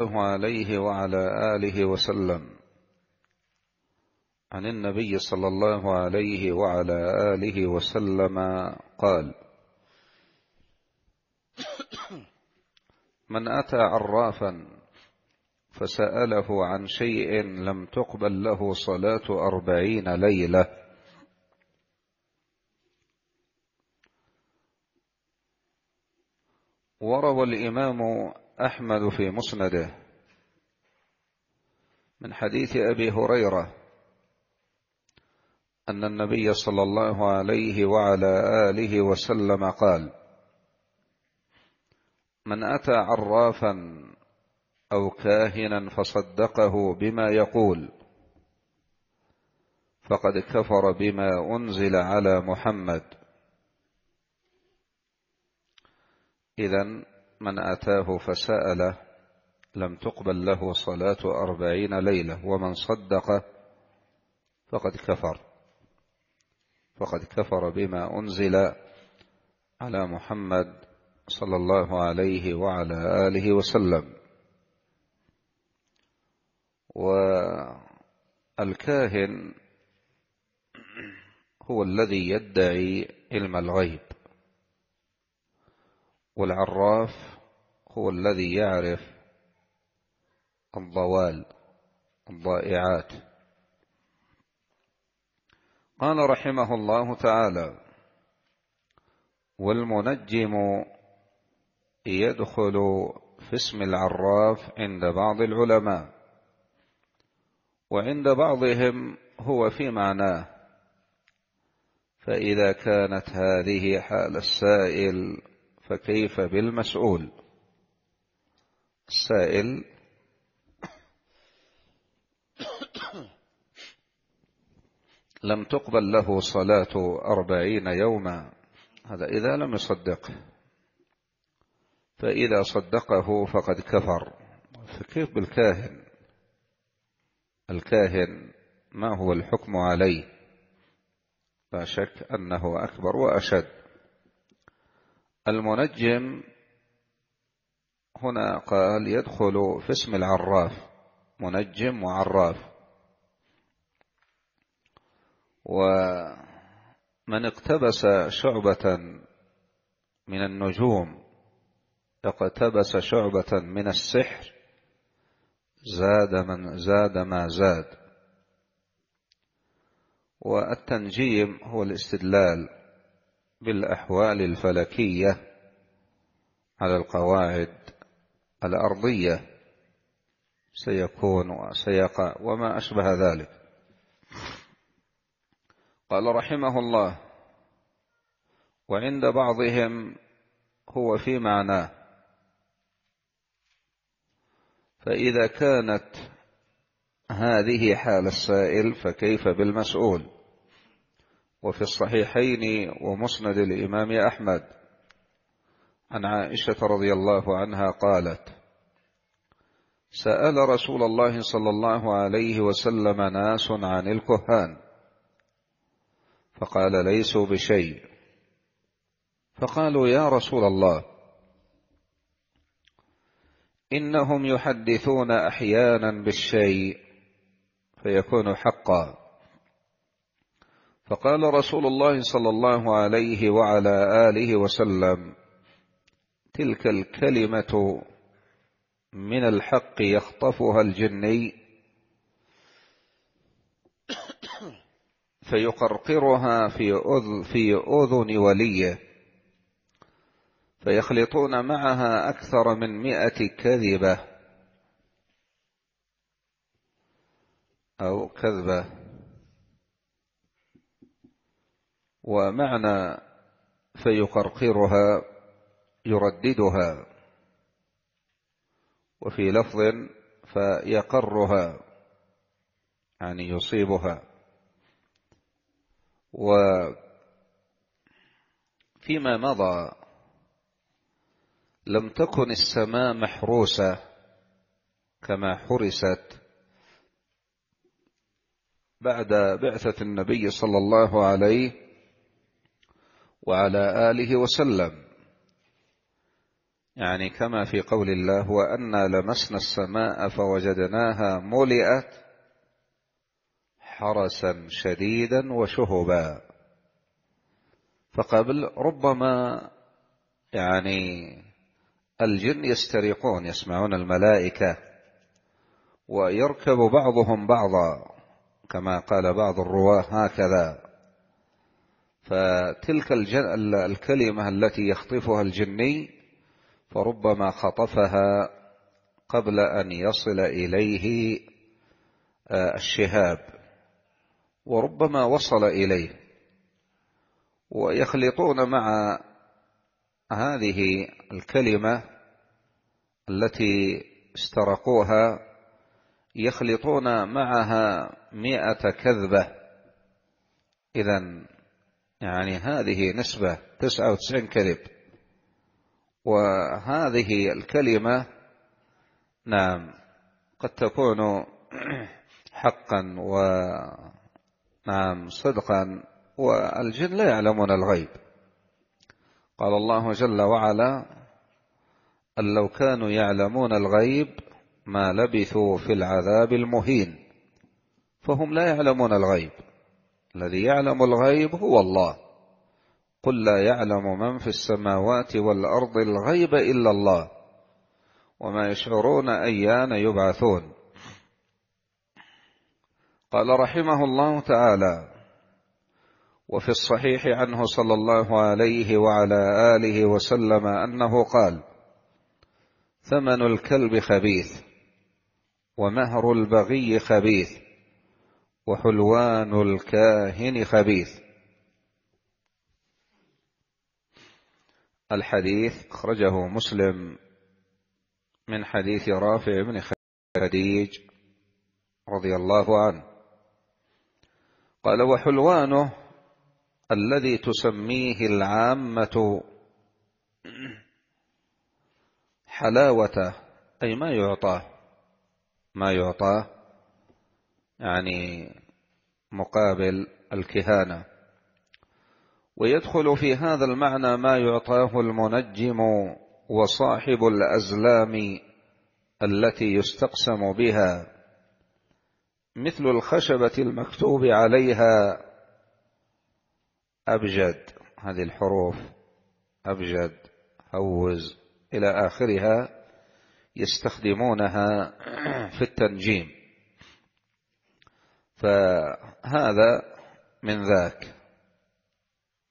الله عليه وعلى آله وسلم عن النبي صلى الله عليه وعلى آله وسلم قال من أتى عرافا فسأله عن شيء لم تقبل له صلاة أربعين ليلة وروى الإمام أحمد في مسنده من حديث أبي هريرة أن النبي صلى الله عليه وعلى آله وسلم قال من أتى عرافا أو كاهنا فصدقه بما يقول فقد كفر بما أنزل على محمد إذن من أتاه فسأله لم تقبل له صلاة أربعين ليلة ومن صدق فقد كفر فقد كفر بما أنزل على محمد صلى الله عليه وعلى آله وسلم والكاهن هو الذي يدعي علم الغيب والعراف هو الذي يعرف الضوال الضائعات قال رحمه الله تعالى والمنجم يدخل في اسم العراف عند بعض العلماء وعند بعضهم هو في معناه فإذا كانت هذه حال السائل فكيف بالمسؤول السائل لم تقبل له صلاة أربعين يوما هذا إذا لم يصدقه فإذا صدقه فقد كفر فكيف بالكاهن الكاهن ما هو الحكم عليه لا شك أنه أكبر وأشد المنجم هنا قال يدخل في اسم العراف منجم وعراف ومن اقتبس شعبة من النجوم اقتبس شعبة من السحر زاد من زاد ما زاد والتنجيم هو الاستدلال بالأحوال الفلكية على القواعد الأرضية سيكون وسيقع وما أشبه ذلك قال رحمه الله وعند بعضهم هو في معناه فإذا كانت هذه حال السائل فكيف بالمسؤول وفي الصحيحين ومسند الإمام أحمد عن عائشة رضي الله عنها قالت سأل رسول الله صلى الله عليه وسلم ناس عن الكهان فقال ليسوا بشيء فقالوا يا رسول الله إنهم يحدثون أحيانا بالشيء فيكون حقا فقال رسول الله صلى الله عليه وعلى آله وسلم تلك الكلمة من الحق يخطفها الجني فيقرقرها في في أذن وليه فيخلطون معها أكثر من مئة كذبة أو كذبة ومعنى فيقرقرها يرددها وفي لفظ فيقرها يعني يصيبها وفيما مضى لم تكن السماء محروسة كما حرست بعد بعثة النبي صلى الله عليه وعلى آله وسلم يعني كما في قول الله وأنا لمسنا السماء فوجدناها ملئت حرسا شديدا وشهبا فقبل ربما يعني الجن يستريقون يسمعون الملائكة ويركب بعضهم بعضا كما قال بعض الرواه هكذا فتلك الجن... الكلمة التي يخطفها الجني فربما خطفها قبل أن يصل إليه آه، الشهاب وربما وصل إليه ويخلطون مع هذه الكلمة التي استرقوها يخلطون معها مئة كذبة إذا يعني هذه نسبة 99 كذب وهذه الكلمة نعم قد تكون حقا و نعم صدقا والجن لا يعلمون الغيب قال الله جل وعلا أن لو كانوا يعلمون الغيب ما لبثوا في العذاب المهين فهم لا يعلمون الغيب الذي يعلم الغيب هو الله قل لا يعلم من في السماوات والأرض الغيب إلا الله وما يشعرون أيان يبعثون قال رحمه الله تعالى وفي الصحيح عنه صلى الله عليه وعلى آله وسلم أنه قال ثمن الكلب خبيث ومهر البغي خبيث وحلوان الكاهن خبيث الحديث أخرجه مسلم من حديث رافع بن خديج رضي الله عنه قال وحلوانه الذي تسميه العامة حلاوته أي ما يعطاه ما يعطاه يعني مقابل الكهانة ويدخل في هذا المعنى ما يعطاه المنجم وصاحب الأزلام التي يستقسم بها مثل الخشبة المكتوب عليها أبجد هذه الحروف أبجد هوز إلى آخرها يستخدمونها في التنجيم فهذا من ذاك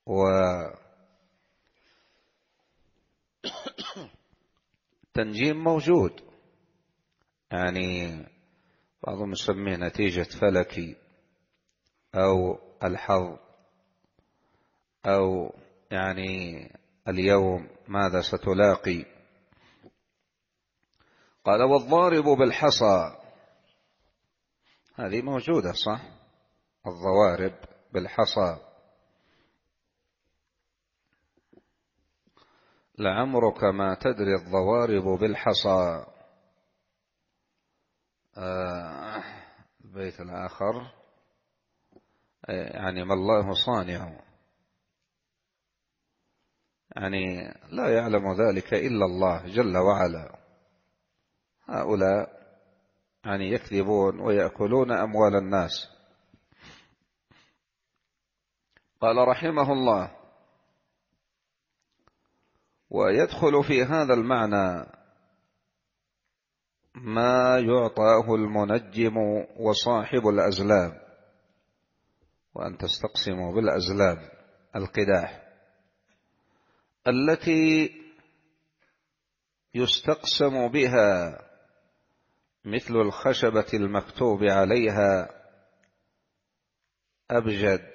و تنجيم موجود يعني بعضهم يسميه نتيجة فلكي أو الحظ أو يعني اليوم ماذا ستلاقي قال والضارب بالحصى هذه موجودة صح الضوارب بالحصى لعمرك ما تدري الضوارب بالحصى البيت آه، الآخر يعني ما الله صانع يعني لا يعلم ذلك إلا الله جل وعلا هؤلاء يعني يكذبون ويأكلون أموال الناس قال رحمه الله ويدخل في هذا المعنى ما يعطاه المنجم وصاحب الأزلام وأن تستقسموا بالأزلام القداح التي يستقسم بها مثل الخشبة المكتوب عليها أبجد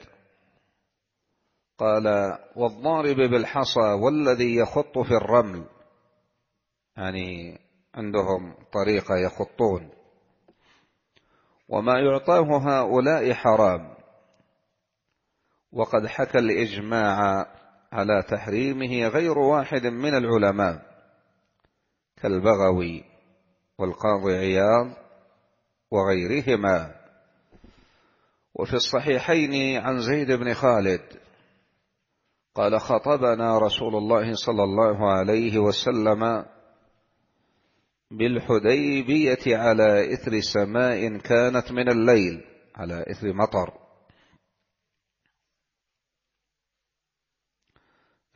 قال والضارب بالحصى والذي يخط في الرمل يعني عندهم طريقة يخطون وما يعطاه هؤلاء حرام وقد حكى الإجماع على تحريمه غير واحد من العلماء كالبغوي والقاضي عياض وغيرهما وفي الصحيحين عن زيد بن خالد قال خطبنا رسول الله صلى الله عليه وسلم بالحديبية على إثر سماء كانت من الليل على إثر مطر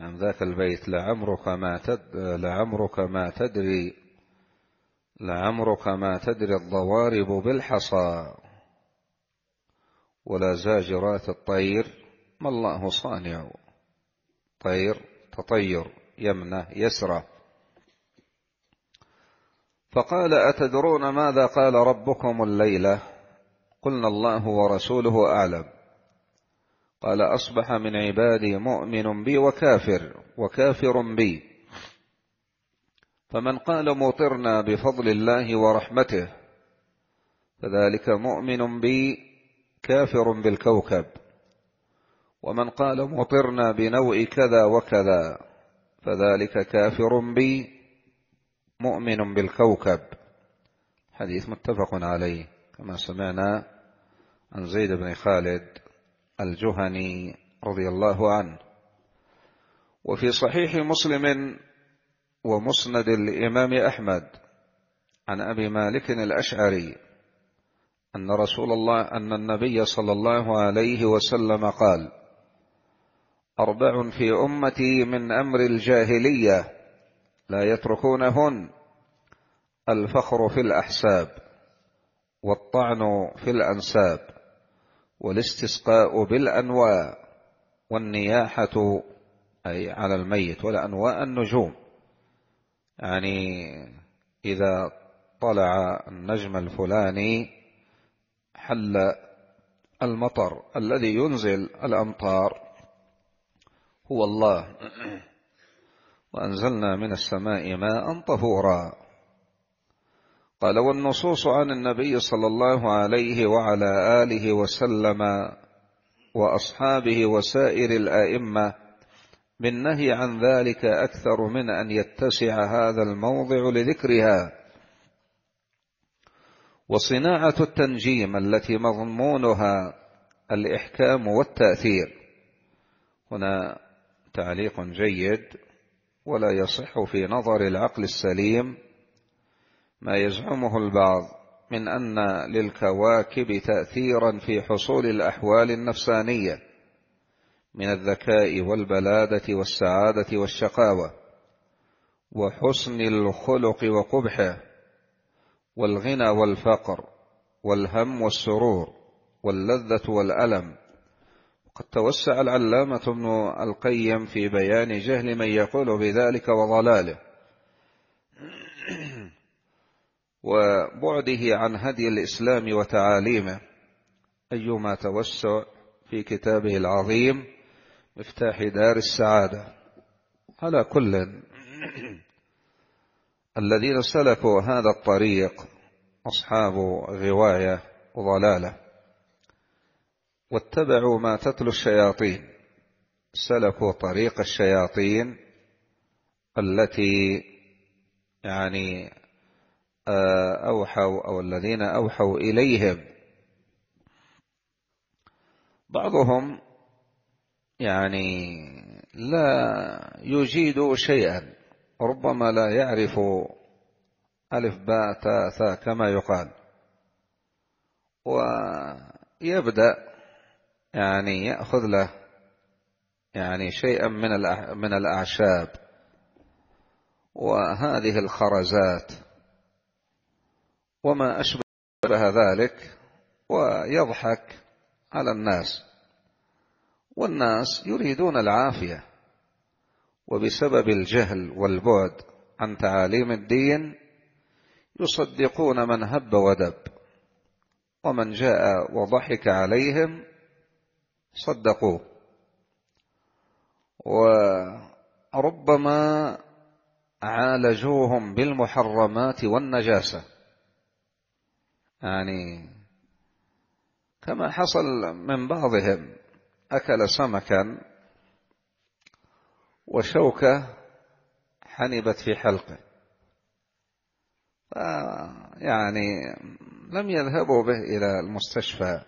عن نعم، ذاك البيت لعمرك ما تد لعمرك ما تدري لعمرك ما تدري الضوارب بالحصى ولا زاجرات الطير ما الله صانع طير تطير يمنه يسره فقال أتدرون ماذا قال ربكم الليلة قلنا الله ورسوله أعلم قال أصبح من عبادي مؤمن بي وكافر وكافر بي فمن قال مطرنا بفضل الله ورحمته فذلك مؤمن بي كافر بالكوكب ومن قال مطرنا بنوء كذا وكذا فذلك كافر بي مؤمن بالكوكب حديث متفق عليه كما سمعنا عن زيد بن خالد الجهني رضي الله عنه وفي صحيح مسلم ومسند الإمام أحمد عن أبي مالك الأشعري أن رسول الله أن النبي صلى الله عليه وسلم قال أربع في أمتي من أمر الجاهلية لا يتركونهن الفخر في الأحساب والطعن في الأنساب والاستسقاء بالأنواء والنياحة أي على الميت والأنواء النجوم يعني إذا طلع النجم الفلاني حل المطر الذي ينزل الأمطار هو الله وأنزلنا من السماء ماء طهورا قال والنصوص عن النبي صلى الله عليه وعلى آله وسلم وأصحابه وسائر الأئمة بالنهي عن ذلك أكثر من أن يتسع هذا الموضع لذكرها وصناعة التنجيم التي مضمونها الإحكام والتأثير هنا تعليق جيد ولا يصح في نظر العقل السليم ما يزعمه البعض من أن للكواكب تأثيرا في حصول الأحوال النفسانية من الذكاء والبلادة والسعادة والشقاوة وحسن الخلق وقبحه والغنى والفقر والهم والسرور واللذة والألم وقد توسع العلامة ابن القيم في بيان جهل من يقول بذلك وضلاله وبعده عن هدي الإسلام وتعاليمه أيما توسع في كتابه العظيم مفتاح دار السعادة على كل الذين سلكوا هذا الطريق أصحاب غواية وضلالة واتبعوا ما تتلو الشياطين سلكوا طريق الشياطين التي يعني آه، أوحوا أو الذين أوحوا إليهم بعضهم يعني لا يجيد شيئا ربما لا يعرف ألف باء تاء ثاء كما يقال ويبدأ يعني يأخذ له يعني شيئا من من الأعشاب وهذه الخرزات وما أشبه ذلك ويضحك على الناس والناس يريدون العافية وبسبب الجهل والبعد عن تعاليم الدين يصدقون من هب ودب ومن جاء وضحك عليهم صدقوه وربما عالجوهم بالمحرمات والنجاسة يعني كما حصل من بعضهم أكل سمكا وشوكة حنبت في حلقه آه، يعني لم يذهبوا به إلى المستشفى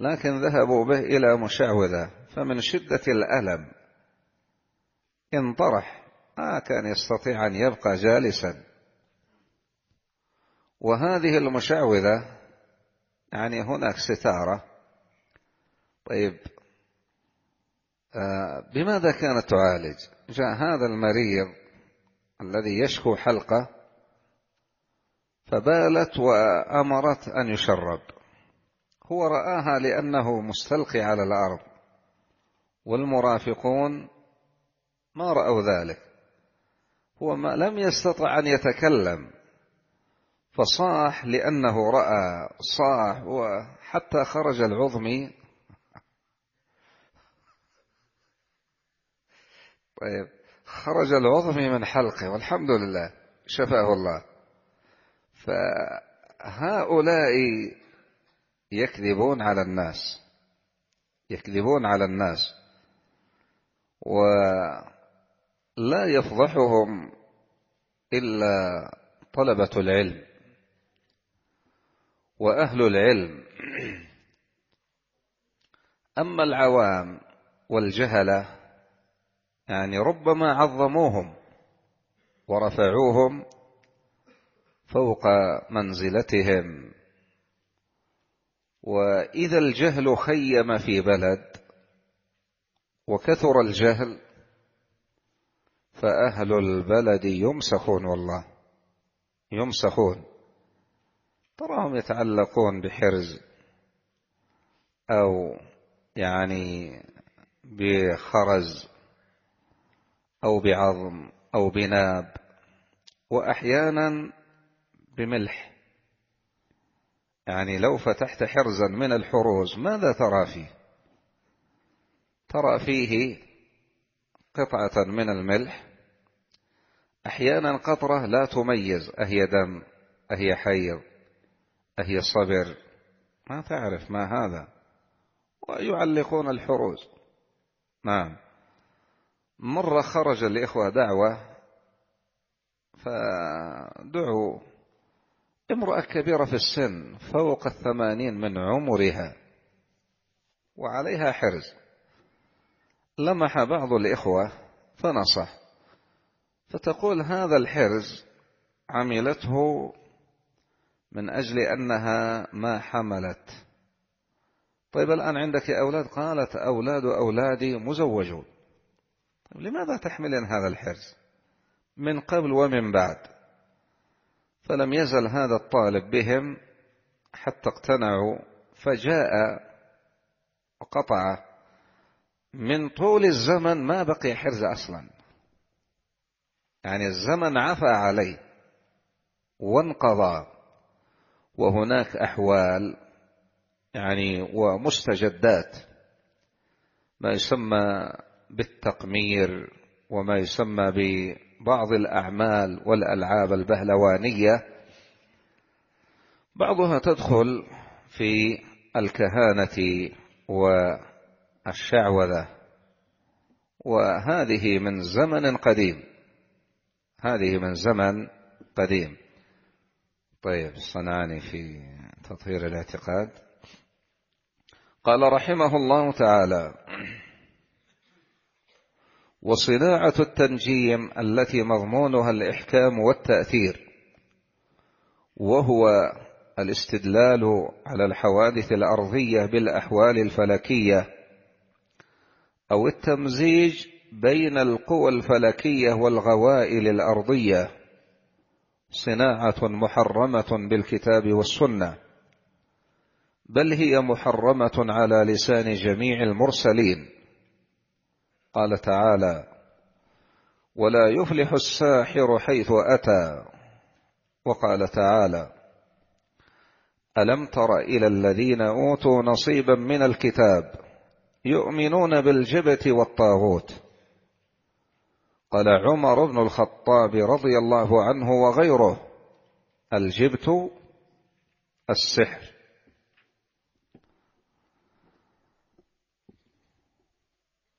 لكن ذهبوا به إلى مشعوذة فمن شدة الألم انطرح ما كان يستطيع أن يبقى جالسا وهذه المشعوذة يعني هناك ستارة طيب آه، بماذا كانت تعالج جاء هذا المريض الذي يشكو حلقة فبالت وأمرت أن يشرب هو رآها لأنه مستلقي على الأرض والمرافقون ما رأوا ذلك هو ما لم يستطع أن يتكلم فصاح لأنه رأى صاح وحتى خرج العظمي طيب خرج العظم من حلقه والحمد لله شفاه الله فهؤلاء يكذبون على الناس يكذبون على الناس ولا يفضحهم إلا طلبة العلم وأهل العلم أما العوام والجهلة يعني ربما عظموهم ورفعوهم فوق منزلتهم وإذا الجهل خيم في بلد وكثر الجهل فأهل البلد يمسخون والله يمسخون تراهم يتعلقون بحرز أو يعني بخرز أو بعظم أو بناب وأحيانا بملح يعني لو فتحت حرزا من الحروز ماذا ترى فيه ترى فيه قطعة من الملح أحيانا قطرة لا تميز أهي دم أهي حيض أهي صبر ما تعرف ما هذا ويعلقون الحروز نعم مرة خرج لإخوة دعوة فدعوا امرأة كبيرة في السن فوق الثمانين من عمرها وعليها حرز لمح بعض الإخوة فنصح فتقول هذا الحرز عملته من أجل أنها ما حملت طيب الآن عندك أولاد قالت أولاد أولادي مزوجون طيب لماذا تحملين هذا الحرز من قبل ومن بعد فلم يزل هذا الطالب بهم حتى اقتنعوا فجاء وقطع من طول الزمن ما بقي حرز أصلا يعني الزمن عفى عليه وانقضى وهناك أحوال يعني ومستجدات ما يسمى بالتقمير وما يسمى ببعض الأعمال والألعاب البهلوانية بعضها تدخل في الكهانة والشعوذة وهذه من زمن قديم هذه من زمن قديم طيب الصنعاني في تطهير الاعتقاد قال رحمه الله تعالى وصناعة التنجيم التي مضمونها الإحكام والتأثير وهو الاستدلال على الحوادث الأرضية بالأحوال الفلكية أو التمزيج بين القوى الفلكية والغوائل الأرضية صناعة محرمة بالكتاب والسنة بل هي محرمة على لسان جميع المرسلين قال تعالى ولا يفلح الساحر حيث أتى وقال تعالى ألم تر إلى الذين أوتوا نصيبا من الكتاب يؤمنون بالجبت والطاغوت قال عمر بن الخطاب رضي الله عنه وغيره الجبت السحر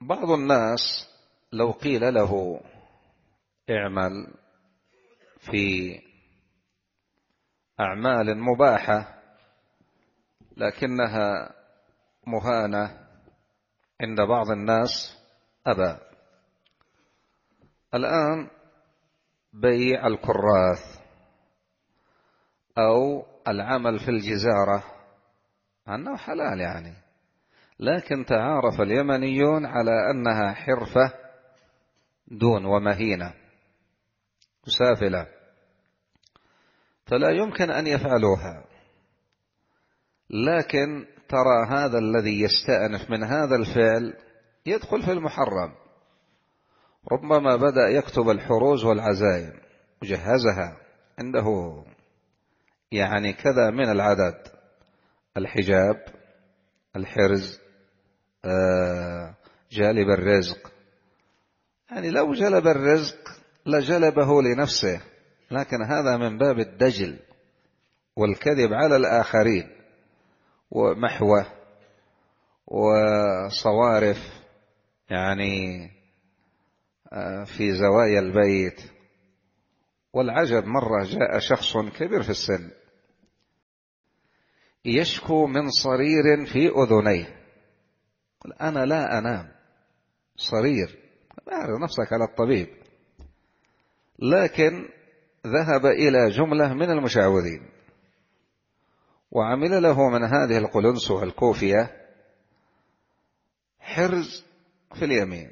بعض الناس لو قيل له اعمل في أعمال مباحة لكنها مهانة عند بعض الناس أبى الآن بيع الكراث أو العمل في الجزارة أنه حلال يعني لكن تعارف اليمنيون على أنها حرفة دون ومهينة سافلة فلا يمكن أن يفعلوها لكن ترى هذا الذي يستأنف من هذا الفعل يدخل في المحرم ربما بدأ يكتب الحروز والعزائم وجهزها عنده يعني كذا من العدد الحجاب الحرز آه، جالب الرزق يعني لو جلب الرزق لجلبه لنفسه لكن هذا من باب الدجل والكذب على الآخرين ومحوة وصوارف يعني آه، في زوايا البيت والعجب مرة جاء شخص كبير في السن يشكو من صرير في أذنيه أنا لا أنام صرير أعرض نفسك على الطبيب لكن ذهب إلى جملة من المشعوذين وعمل له من هذه القلنس والكوفية حرز في اليمين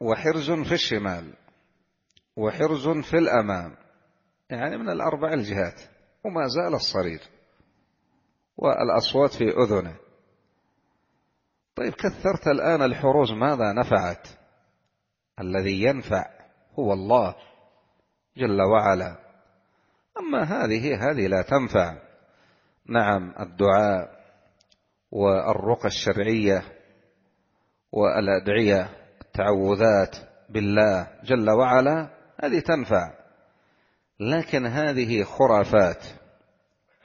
وحرز في الشمال وحرز في الأمام يعني من الأربع الجهات وما زال الصرير والأصوات في أذنه طيب كثرت الآن الحروز ماذا نفعت الذي ينفع هو الله جل وعلا أما هذه هذه لا تنفع نعم الدعاء والرقى الشرعية والأدعية التعوذات بالله جل وعلا هذه تنفع لكن هذه خرافات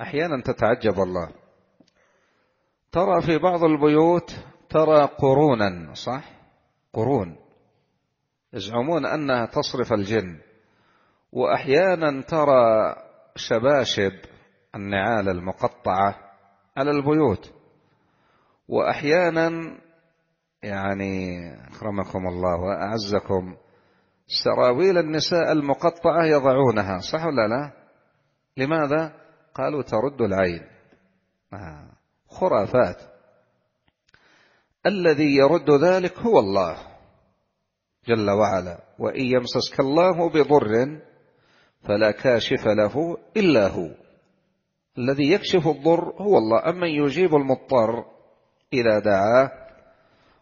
أحيانا تتعجب الله ترى في بعض البيوت ترى قرونا صح قرون يزعمون أنها تصرف الجن وأحيانا ترى شباشب النعال المقطعة على البيوت وأحيانا يعني أكرمكم الله وأعزكم سراويل النساء المقطعة يضعونها صح ولا لا لماذا قالوا ترد العين آه، خرافات الذي يرد ذلك هو الله جل وعلا وإن يمسسك الله بضر فلا كاشف له إلا هو الذي يكشف الضر هو الله أما يجيب المضطر إذا دعاه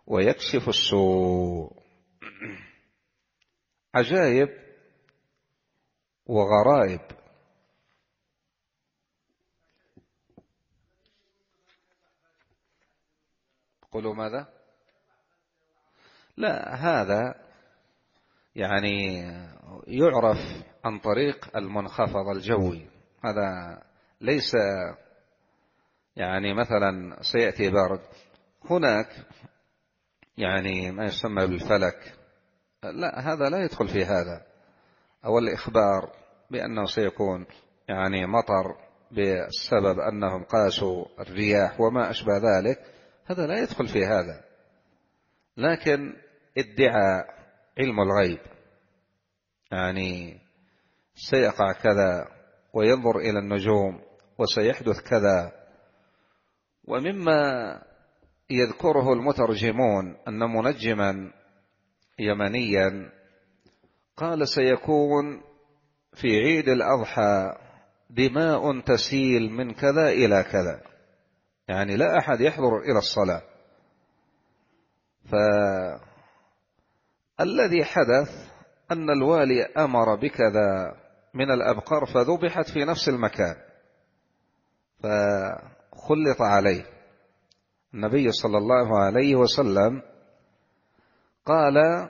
ويكشف السوء عجائب وغرائب قلوا ماذا لا هذا يعني يعرف عن طريق المنخفض الجوي هذا ليس يعني مثلا سيأتي بارد هناك يعني ما يسمى بالفلك لا هذا لا يدخل في هذا أو الإخبار بأنه سيكون يعني مطر بسبب أنهم قاسوا الرياح وما أشبه ذلك هذا لا يدخل في هذا لكن ادعى علم الغيب يعني سيقع كذا وينظر إلى النجوم وسيحدث كذا ومما يذكره المترجمون أن منجما يمنيا قال سيكون في عيد الأضحى دماء تسيل من كذا إلى كذا يعني لا أحد يحضر إلى الصلاة فالذي حدث أن الوالي أمر بكذا من الأبقار فذبحت في نفس المكان فخلط عليه النبي صلى الله عليه وسلم قال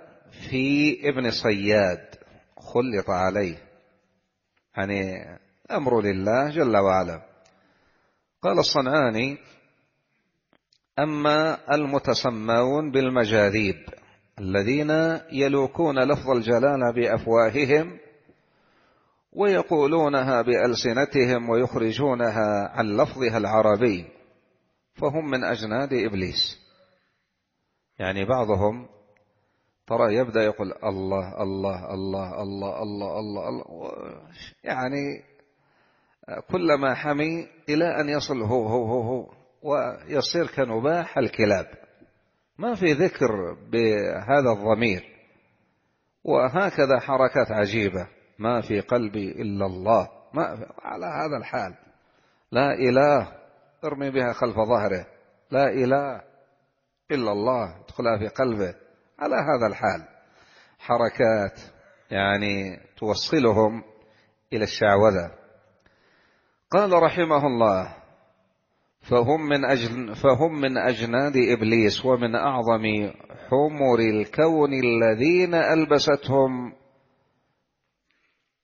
في ابن صياد خلط عليه يعني أمر لله جل وعلا قال الصنعاني أما المتسمون بالمجاذيب الذين يلوكون لفظ الجلالة بأفواههم ويقولونها بألسنتهم ويخرجونها عن لفظها العربي فهم من أجناد إبليس يعني بعضهم ترى يبدأ يقول الله الله الله الله الله الله, الله, الله يعني كلما حمي إلى أن يصل هو هو هو هو ويصير كنباح الكلاب ما في ذكر بهذا الضمير وهكذا حركات عجيبة ما في قلبي إلا الله ما على هذا الحال لا إله ارمي بها خلف ظهره لا إله إلا الله ادخلها في قلبه على هذا الحال حركات يعني توصلهم إلى الشعوذة قال رحمه الله فهم من أجل فهم من أجناد إبليس ومن أعظم حمر الكون الذين ألبستهم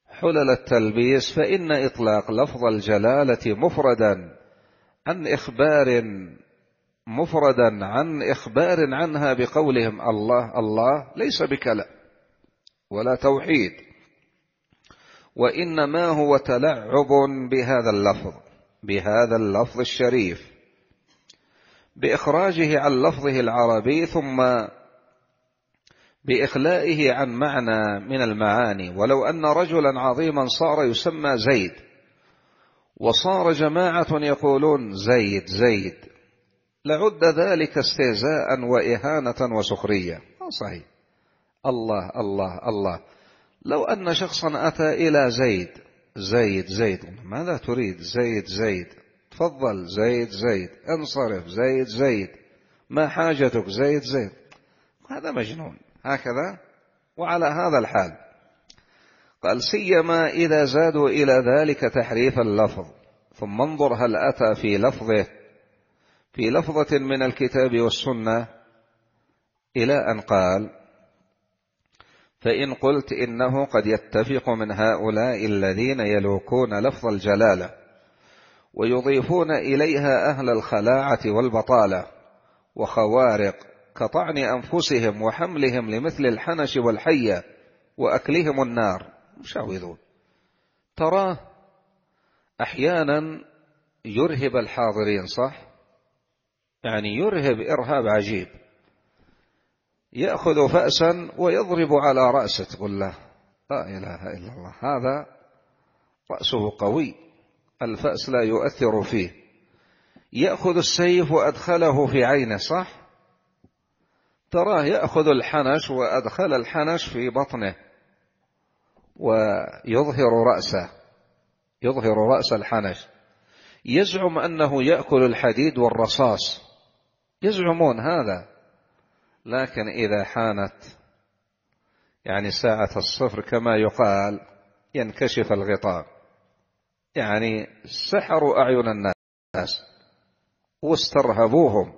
حلل التلبيس فإن إطلاق لفظ الجلالة مفردا عن إخبار مفردا عن إخبار عنها بقولهم الله الله ليس بكلام ولا توحيد وإنما هو تلعب بهذا اللفظ بهذا اللفظ الشريف بإخراجه عن لفظه العربي ثم بإخلائه عن معنى من المعاني ولو أن رجلا عظيما صار يسمى زيد وصار جماعة يقولون زيد زيد لعد ذلك استهزاء وإهانة وسخرية آه، صحيح الله الله الله لو أن شخصا أتى إلى زيد زيد زيد ماذا تريد زيد زيد تفضل زيد زيد انصرف زيد زيد ما حاجتك زيد زيد هذا مجنون هكذا وعلى هذا الحال قال سيما إذا زادوا إلى ذلك تحريف اللفظ ثم انظر هل أتى في لفظه في لفظة من الكتاب والسنة إلى أن قال فإن قلت إنه قد يتفق من هؤلاء الذين يلوكون لفظ الجلالة ويضيفون إليها أهل الخلاعة والبطالة وخوارق كطعن أنفسهم وحملهم لمثل الحنش والحية وأكلهم النار مشعوذون تراه أحيانا يرهب الحاضرين صح؟ يعني يرهب إرهاب عجيب يأخذ فأسا ويضرب على رأسه تقول له لا إله إلا الله هذا رأسه قوي الفأس لا يؤثر فيه يأخذ السيف وأدخله في عينه صح تراه يأخذ الحنش وأدخل الحنش في بطنه ويظهر رأسه يظهر رأس الحنش يزعم أنه يأكل الحديد والرصاص يزعمون هذا لكن إذا حانت يعني ساعة الصفر كما يقال ينكشف الغطاء يعني سحروا أعين الناس واسترهبوهم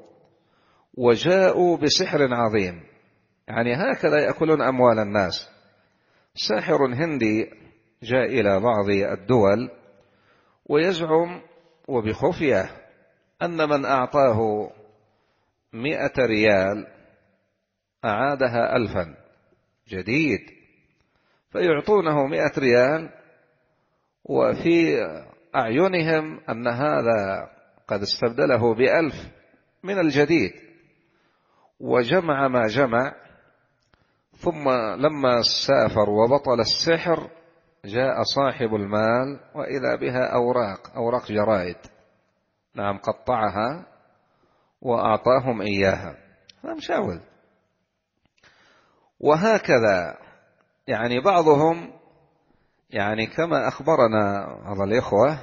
وجاءوا بسحر عظيم يعني هكذا يأكلون أموال الناس ساحر هندي جاء إلى بعض الدول ويزعم وبخفية أن من أعطاه مئة ريال أعادها ألفا جديد فيعطونه مئة ريال وفي أعينهم أن هذا قد استبدله بألف من الجديد وجمع ما جمع ثم لما سافر وبطل السحر جاء صاحب المال وإذا بها أوراق أوراق جرائد نعم قطعها وأعطاهم إياها هذا نعم، مشاول وهكذا يعني بعضهم يعني كما أخبرنا هذا الإخوة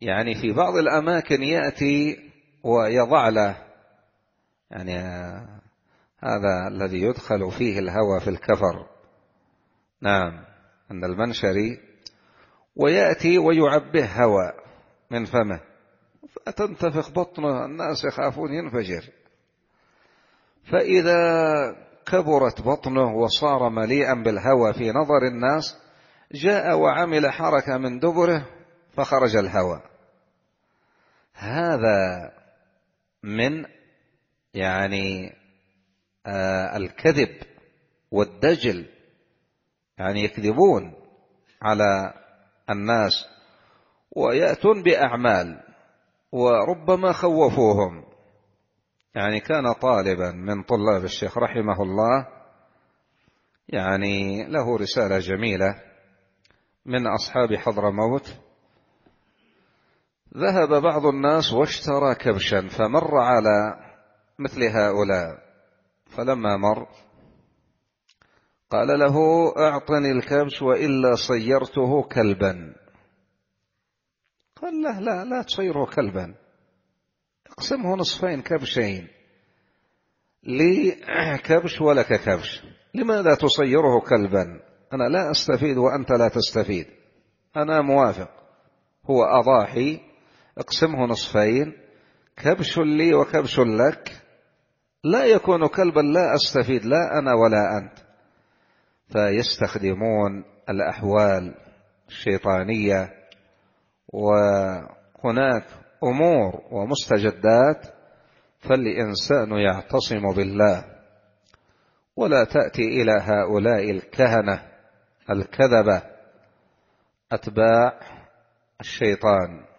يعني في بعض الأماكن يأتي ويضع له يعني هذا الذي يدخل فيه الهوى في الكفر نعم عند المنشري ويأتي ويعبه هوى من فمه فتنتفخ بطنه الناس يخافون ينفجر فإذا كبرت بطنه وصار مليئا بالهوى في نظر الناس جاء وعمل حركة من دبره فخرج الهوى هذا من يعني آه الكذب والدجل يعني يكذبون على الناس ويأتون بأعمال وربما خوفوهم يعني كان طالبا من طلاب الشيخ رحمه الله يعني له رسالة جميلة من أصحاب حضرموت ذهب بعض الناس واشترى كبشا فمر على مثل هؤلاء فلما مر قال له أعطني الكبش وإلا صيرته كلبا قال له لا لا تصيره كلبا قسمه نصفين كبشين لكبش ولك كبش لماذا تصيره كلبا أنا لا أستفيد وأنت لا تستفيد أنا موافق هو أضاحي اقسمه نصفين كبش لي وكبش لك لا يكون كلبا لا أستفيد لا أنا ولا أنت فيستخدمون الأحوال الشيطانية وهناك أمور ومستجدات فالإنسان يعتصم بالله ولا تأتي إلى هؤلاء الكهنة الكذبة أتباع الشيطان